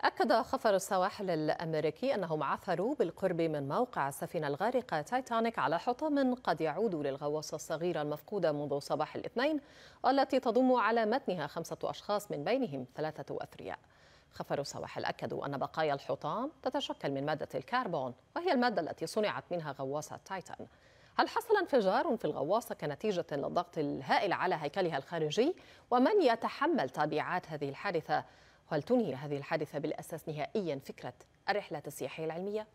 أكد خفر السواحل الأمريكي أنهم عثروا بالقرب من موقع السفينة الغارقة تايتانيك على حطام قد يعود للغواصة الصغيرة المفقودة منذ صباح الاثنين والتي تضم على متنها خمسة أشخاص من بينهم ثلاثة أثرياء خفر السواحل أكدوا أن بقايا الحطام تتشكل من مادة الكربون وهي المادة التي صنعت منها غواصة تايتان هل حصل انفجار في الغواصة كنتيجة للضغط الهائل على هيكلها الخارجي ومن يتحمل تبعات هذه الحادثة وهل تنهي هذه الحادثة بالأساس نهائيا فكرة الرحلات السياحية العلمية؟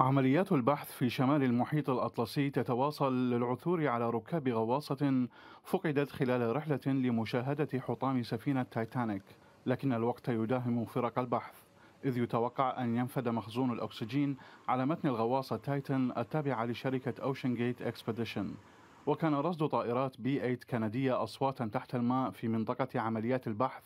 عمليات البحث في شمال المحيط الأطلسي تتواصل للعثور على ركاب غواصة فقدت خلال رحلة لمشاهدة حطام سفينة تايتانيك لكن الوقت يداهم فرق البحث إذ يتوقع أن ينفد مخزون الأكسجين على متن الغواصة تايتن التابعة لشركة أوشن جيت إكسبيديشن وكان رصد طائرات بي 8 كندية أصواتا تحت الماء في منطقة عمليات البحث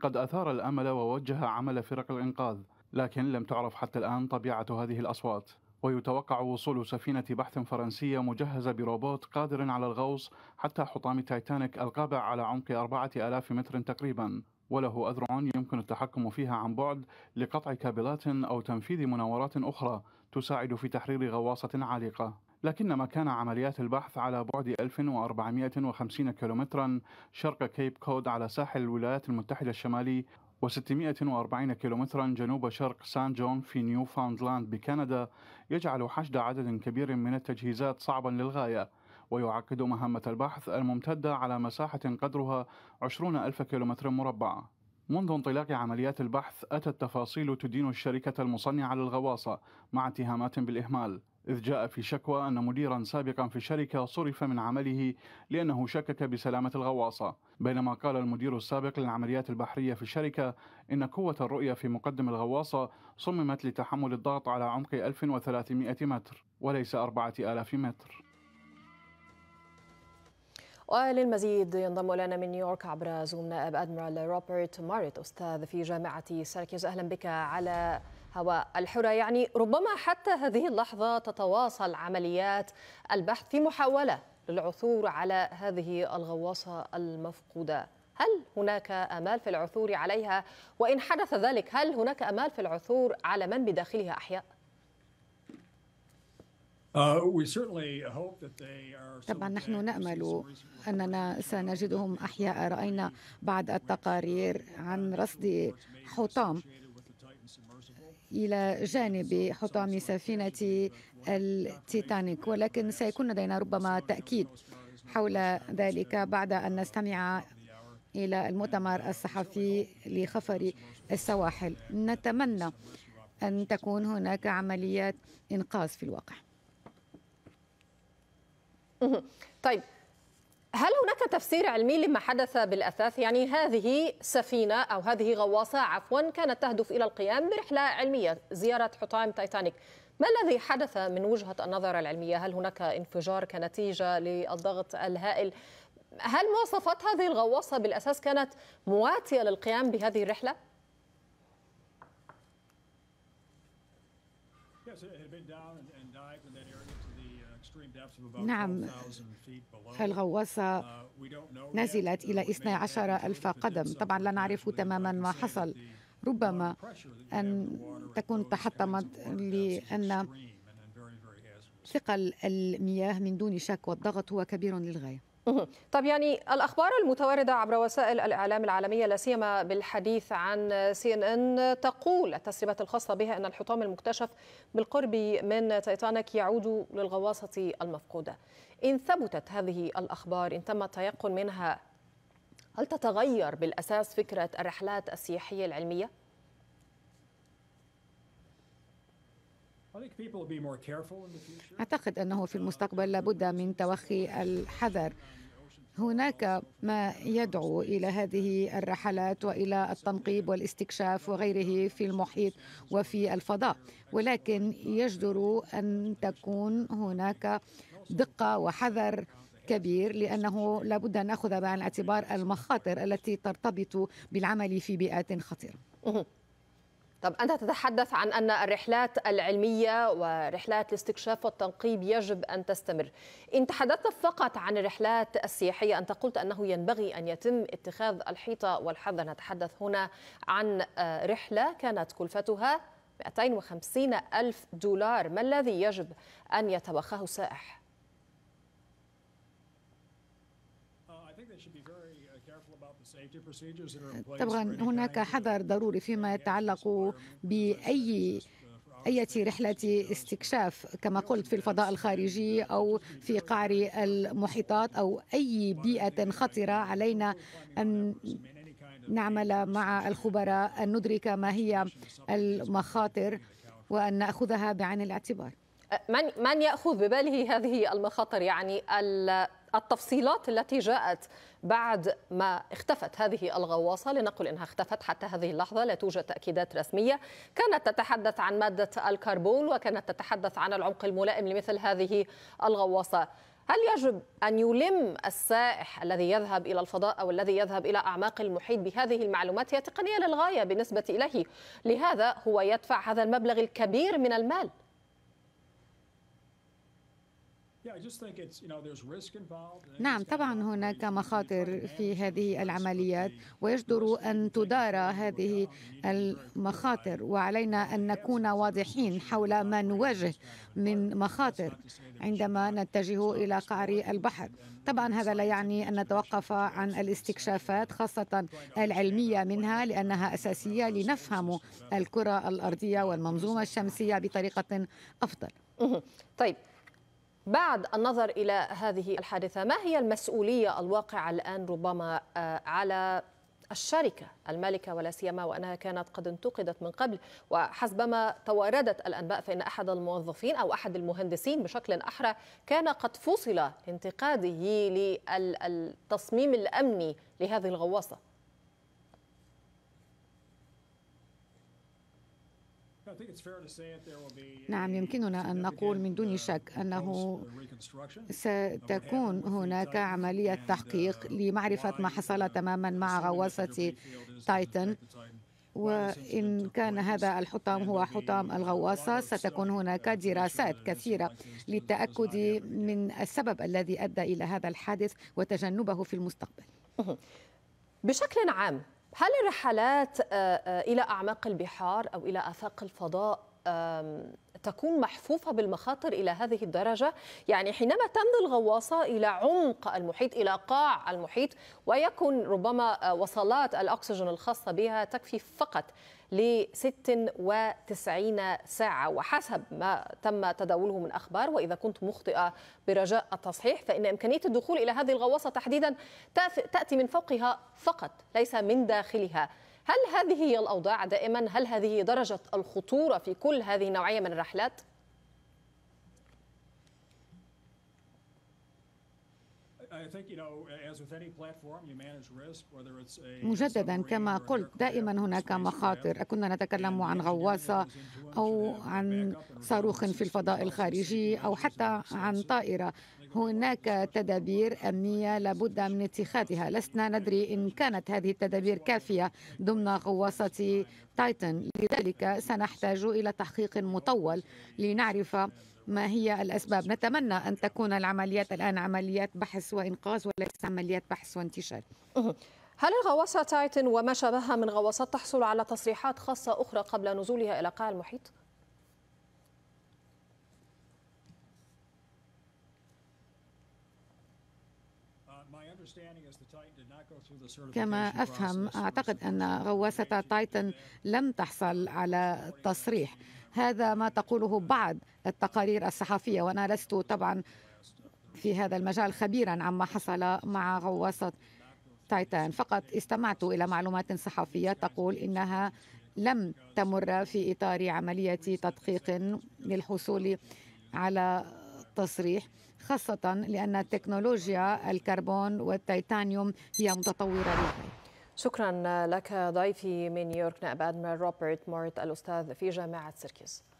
قد أثار الأمل ووجه عمل فرق الإنقاذ لكن لم تعرف حتى الآن طبيعة هذه الأصوات ويتوقع وصول سفينة بحث فرنسية مجهزة بروبوت قادر على الغوص حتى حطام تايتانيك القابع على عمق 4000 متر تقريبا وله أذرع يمكن التحكم فيها عن بعد لقطع كابلات أو تنفيذ مناورات أخرى تساعد في تحرير غواصة عالقة لكن مكان عمليات البحث على بعد 1450 كيلومترا شرق كيب كود على ساحل الولايات المتحدة الشمالي و640 كيلومترا جنوب شرق سان جون في نيوفاوندلاند بكندا يجعل حشد عدد كبير من التجهيزات صعبا للغاية ويعقد مهمة البحث الممتدة على مساحة قدرها 20 ألف كيلومتر مربع منذ انطلاق عمليات البحث أتت تفاصيل تدين الشركة المصنعة للغواصة مع اتهامات بالإهمال إذ جاء في شكوى أن مديرا سابقا في الشركة صرف من عمله لأنه شكك بسلامة الغواصة بينما قال المدير السابق للعمليات البحرية في الشركة إن قوة الرؤية في مقدم الغواصة صممت لتحمل الضغط على عمق 1300 متر وليس 4000 متر وللمزيد ينضم لنا من نيويورك عبر زوم نائب أدميرال روبرت ماريت أستاذ في جامعة سيركيز أهلا بك على هواء الحرة يعني ربما حتى هذه اللحظة تتواصل عمليات البحث في محاولة للعثور على هذه الغواصة المفقودة هل هناك امال في العثور عليها وان حدث ذلك هل هناك امال في العثور على من بداخلها احياء uh, طبعا نحن نامل اننا سنجدهم احياء راينا بعض التقارير عن رصد حطام إلى جانب حطام سفينة التيتانيك ولكن سيكون لدينا ربما تأكيد حول ذلك بعد أن نستمع إلى المؤتمر الصحفي لخفر السواحل نتمنى أن تكون هناك عمليات إنقاذ في الواقع طيب هل هناك تفسير علمي لما حدث بالأثاث يعني هذه سفينة أو هذه غواصة عفوا كانت تهدف إلى القيام برحلة علمية زيارة حطام تايتانيك ما الذي حدث من وجهة النظر العلمية هل هناك انفجار كنتيجة للضغط الهائل هل مواصفات هذه الغواصة بالأساس كانت مواتية للقيام بهذه الرحلة؟ Uh, نعم الغواصة uh, نزلت uh, إلى 12 ألف قدم طبعا لا نعرف تماما ما حصل ربما أن تكون تحطمت لأن ثقل المياه من دون شك والضغط هو كبير للغاية طب يعني الاخبار المتوارده عبر وسائل الاعلام العالميه لا سيما بالحديث عن سي ان ان تقول التسريبات الخاصه بها ان الحطام المكتشف بالقرب من تايتانيك يعود للغواصه المفقوده. ان ثبتت هذه الاخبار ان تم التيقن منها هل تتغير بالاساس فكره الرحلات السياحيه العلميه؟ أعتقد أنه في المستقبل لابد من توخي الحذر هناك ما يدعو الى هذه الرحلات والى التنقيب والاستكشاف وغيره في المحيط وفي الفضاء ولكن يجدر ان تكون هناك دقه وحذر كبير لانه لابد ان ناخذ بعين الاعتبار المخاطر التي ترتبط بالعمل في بيئات خطيره طب أنت تتحدث عن أن الرحلات العلمية ورحلات الاستكشاف والتنقيب يجب أن تستمر إن تحدثت فقط عن الرحلات السياحية أنت قلت أنه ينبغي أن يتم اتخاذ الحيطة والحذر نتحدث هنا عن آه، رحلة كانت كلفتها 250 ألف دولار ما الذي يجب أن يتوخاه السائح؟ طبعا هناك حذر ضروري فيما uh, يتعلق بأي أية رحلة استكشاف كما قلت في الفضاء الخارجي أو في قعر المحيطات أو أي بيئة خطرة علينا أن نعمل مع الخبراء أن ندرك ما هي المخاطر وأن نأخذها بعين الاعتبار من من يأخذ بباله هذه المخاطر يعني التفصيلات التي جاءت بعد ما اختفت هذه الغواصة لنقل إنها اختفت حتى هذه اللحظة لا توجد تأكيدات رسمية كانت تتحدث عن مادة الكربون وكانت تتحدث عن العمق الملائم لمثل هذه الغواصة هل يجب أن يلم السائح الذي يذهب إلى الفضاء أو الذي يذهب إلى أعماق المحيط بهذه المعلومات هي تقنية للغاية بالنسبة إليه لهذا هو يدفع هذا المبلغ الكبير من المال نعم طبعا هناك مخاطر في هذه العمليات ويجدر ان تدار هذه المخاطر وعلينا ان نكون واضحين حول ما نواجه من مخاطر عندما نتجه الى قعر البحر طبعا هذا لا يعني ان نتوقف عن الاستكشافات خاصه العلميه منها لانها اساسيه لنفهم الكره الارضيه والمنظومه الشمسيه بطريقه افضل طيب بعد النظر إلى هذه الحادثة ما هي المسؤولية الواقعة الآن ربما آه، على الشركة المالكة ولا سيما وأنها كانت قد انتقدت من قبل وحسبما تواردت الأنباء فإن أحد الموظفين أو أحد المهندسين بشكل أحرى كان قد فصل انتقاده للتصميم الأمني لهذه الغواصة نعم يمكننا أن نقول من دون uh, شك أنه uh, ستكون هناك عملية uh, تحقيق لمعرفة ما حصل تماما مع غواصة تايتن وإن كان هذا الحطام هو حطام الغواصة ستكون هناك دراسات كثيرة للتأكد من السبب الذي أدى إلى هذا الحادث وتجنبه في المستقبل بشكل عام هل الرحلات آه، آه، إلى أعماق البحار أو إلى آفاق الفضاء تكون محفوفة بالمخاطر إلى هذه الدرجة يعني حينما تمضي الغواصة إلى عمق المحيط إلى قاع المحيط ويكون ربما آه، وصلات الأكسجين الخاصة بها تكفي فقط ل 96 ساعة وحسب ما تم تداوله من أخبار وإذا كنت مخطئة برجاء التصحيح فإن إمكانية الدخول إلى هذه الغواصة تحديدا تأتي من فوقها فقط ليس من داخلها هل هذه هي الأوضاع دائما؟ هل هذه درجة الخطورة في كل هذه النوعية من الرحلات؟ مجددا كما قلت دائما هناك مخاطر كنا نتكلم عن غواصة أو عن صاروخ في الفضاء الخارجي أو حتى عن طائرة هناك تدابير أمنية لابد من اتخاذها لسنا ندري إن كانت هذه التدابير كافية ضمن غواصة تايتن لذلك سنحتاج إلى تحقيق مطول لنعرف ما هي الأسباب نتمنى أن تكون العمليات الآن عمليات بحث وإنقاذ وليس عمليات بحث وانتشار هل الغواصة تايتن وما شابهها من غواصات تحصل على تصريحات خاصة أخرى قبل نزولها إلى قاع المحيط؟ كما أفهم أعتقد أن غواصة تايتن لم تحصل على تصريح هذا ما تقوله بعض التقارير الصحفية وأنا لست طبعا في هذا المجال خبيرا عما حصل مع غواصة تايتان فقط استمعت إلى معلومات صحفية تقول إنها لم تمر في إطار عملية تدقيق للحصول على التصريح خاصة لأن تكنولوجيا الكربون والتيتانيوم هي متطورة للغاية شكرا لك ضيفي من نيويورك نائب ادمير روبرت مورت الأستاذ في جامعة سيركيز